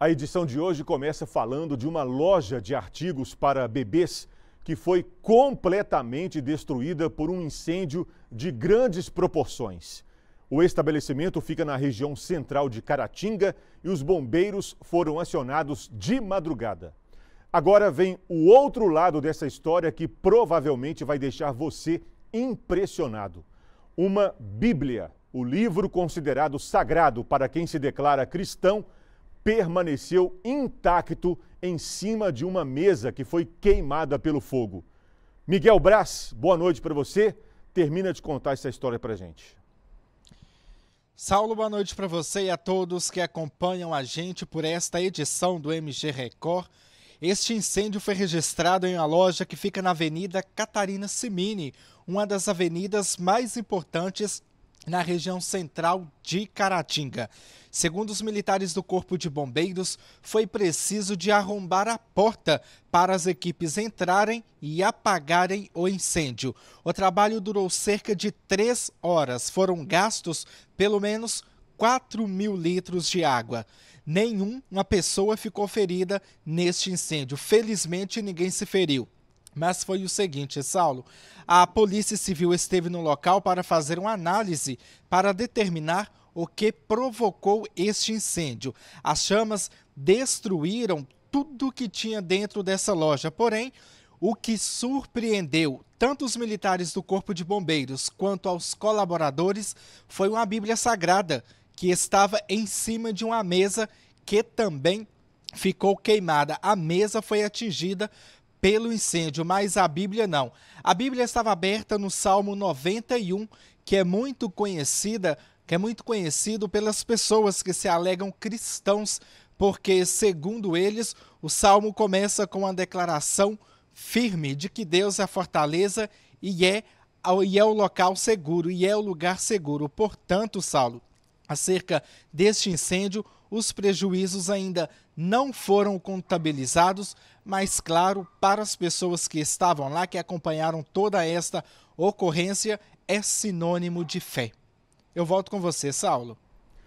A edição de hoje começa falando de uma loja de artigos para bebês que foi completamente destruída por um incêndio de grandes proporções. O estabelecimento fica na região central de Caratinga e os bombeiros foram acionados de madrugada. Agora vem o outro lado dessa história que provavelmente vai deixar você impressionado. Uma Bíblia, o livro considerado sagrado para quem se declara cristão permaneceu intacto em cima de uma mesa que foi queimada pelo fogo. Miguel Brás, boa noite para você. Termina de contar essa história para gente. Saulo, boa noite para você e a todos que acompanham a gente por esta edição do MG Record. Este incêndio foi registrado em uma loja que fica na Avenida Catarina Simini, uma das avenidas mais importantes na região central de Caratinga. Segundo os militares do Corpo de Bombeiros, foi preciso de arrombar a porta para as equipes entrarem e apagarem o incêndio. O trabalho durou cerca de três horas. Foram gastos pelo menos 4 mil litros de água. Nenhuma pessoa ficou ferida neste incêndio. Felizmente, ninguém se feriu mas foi o seguinte, Saulo. A Polícia Civil esteve no local para fazer uma análise para determinar o que provocou este incêndio. As chamas destruíram tudo que tinha dentro dessa loja, porém, o que surpreendeu tanto os militares do Corpo de Bombeiros quanto aos colaboradores foi uma Bíblia Sagrada que estava em cima de uma mesa que também ficou queimada. A mesa foi atingida pelo incêndio, mas a Bíblia não. A Bíblia estava aberta no Salmo 91, que é muito conhecida, que é muito conhecido pelas pessoas que se alegam cristãos, porque segundo eles, o salmo começa com a declaração firme de que Deus é a fortaleza e é e é o local seguro e é o lugar seguro. Portanto, Saulo, acerca deste incêndio, os prejuízos ainda não foram contabilizados, mas claro, para as pessoas que estavam lá, que acompanharam toda esta ocorrência, é sinônimo de fé. Eu volto com você, Saulo.